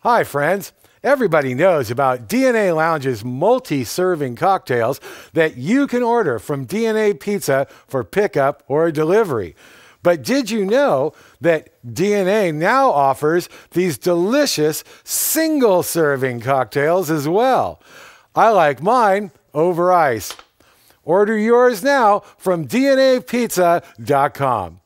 Hi, friends. Everybody knows about DNA Lounge's multi serving cocktails that you can order from DNA Pizza for pickup or delivery. But did you know that DNA now offers these delicious single serving cocktails as well? I like mine over ice. Order yours now from DNApizza.com.